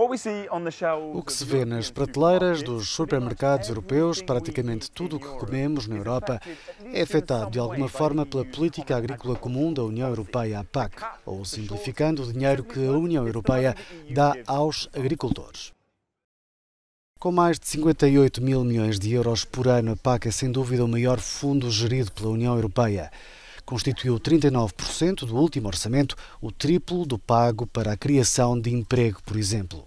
O que se vê nas prateleiras dos supermercados europeus, praticamente tudo o que comemos na Europa, é afetado de alguma forma pela política agrícola comum da União Europeia, a PAC, ou simplificando, o dinheiro que a União Europeia dá aos agricultores. Com mais de 58 mil milhões de euros por ano, a PAC é sem dúvida o maior fundo gerido pela União Europeia constituiu 39% do último orçamento, o triplo do pago para a criação de emprego, por exemplo.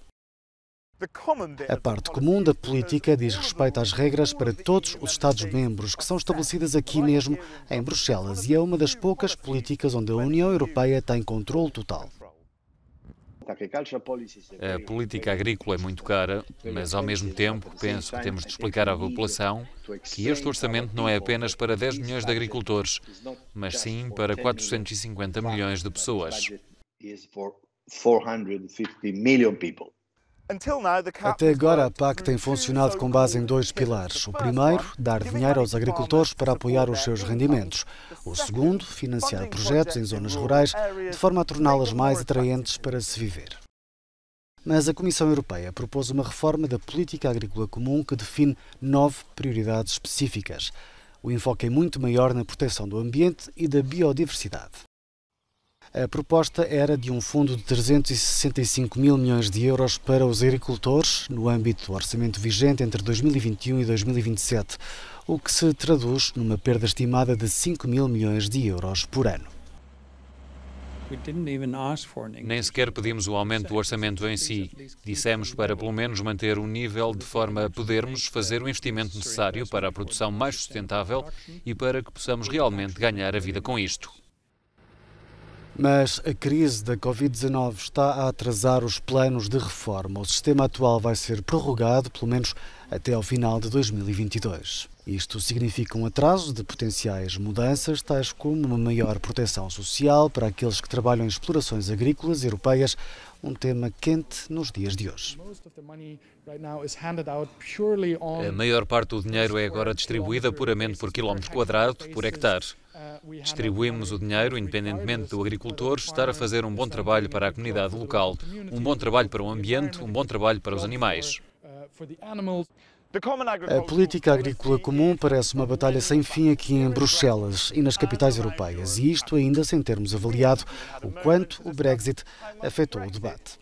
A parte comum da política diz respeito às regras para todos os Estados-membros, que são estabelecidas aqui mesmo, em Bruxelas, e é uma das poucas políticas onde a União Europeia tem controle total. A política agrícola é muito cara, mas ao mesmo tempo penso que temos de explicar à população que este orçamento não é apenas para 10 milhões de agricultores, mas sim para 450 milhões de pessoas. Até agora, a PAC tem funcionado com base em dois pilares. O primeiro, dar dinheiro aos agricultores para apoiar os seus rendimentos. O segundo, financiar projetos em zonas rurais, de forma a torná-las mais atraentes para se viver. Mas a Comissão Europeia propôs uma reforma da Política Agrícola Comum que define nove prioridades específicas. O enfoque é muito maior na proteção do ambiente e da biodiversidade. A proposta era de um fundo de 365 mil milhões de euros para os agricultores no âmbito do orçamento vigente entre 2021 e 2027, o que se traduz numa perda estimada de 5 mil milhões de euros por ano. Nem sequer pedimos o aumento do orçamento em si. Dissemos para pelo menos manter o nível de forma a podermos fazer o investimento necessário para a produção mais sustentável e para que possamos realmente ganhar a vida com isto. Mas a crise da Covid-19 está a atrasar os planos de reforma. O sistema atual vai ser prorrogado, pelo menos até ao final de 2022. Isto significa um atraso de potenciais mudanças, tais como uma maior proteção social para aqueles que trabalham em explorações agrícolas europeias, um tema quente nos dias de hoje. A maior parte do dinheiro é agora distribuída puramente por quilómetro quadrado, por hectare. Distribuímos o dinheiro independentemente do agricultor estar a fazer um bom trabalho para a comunidade local, um bom trabalho para o ambiente, um bom trabalho para os animais. A política agrícola comum parece uma batalha sem fim aqui em Bruxelas e nas capitais europeias, e isto ainda sem termos avaliado o quanto o Brexit afetou o debate.